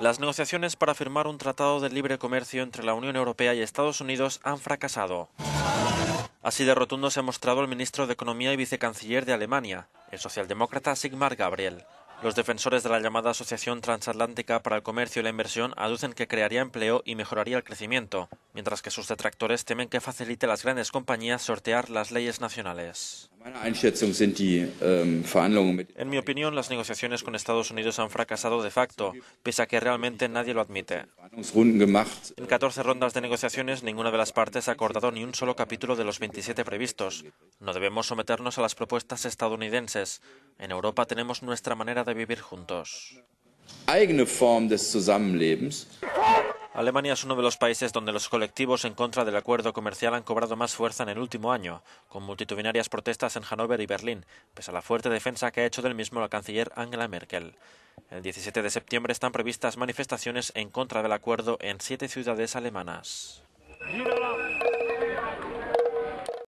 Las negociaciones para firmar un tratado de libre comercio entre la Unión Europea y Estados Unidos han fracasado. Así de rotundo se ha mostrado el ministro de Economía y vicecanciller de Alemania, el socialdemócrata Sigmar Gabriel. Los defensores de la llamada Asociación Transatlántica para el Comercio y la Inversión aducen que crearía empleo y mejoraría el crecimiento, mientras que sus detractores temen que facilite a las grandes compañías sortear las leyes nacionales. Ähm, en mi opinión, las negociaciones con Estados Unidos han fracasado de facto, pese a que realmente nadie lo admite. En 14 rondas de negociaciones, ninguna de las partes ha acordado ni un solo capítulo de los 27 previstos. No debemos someternos a las propuestas estadounidenses. En Europa tenemos nuestra manera de vivir juntos. Alemania es uno de los países donde los colectivos en contra del acuerdo comercial han cobrado más fuerza en el último año, con multitudinarias protestas en Hannover y Berlín, pese a la fuerte defensa que ha hecho del mismo la canciller Angela Merkel. El 17 de septiembre están previstas manifestaciones en contra del acuerdo en siete ciudades alemanas.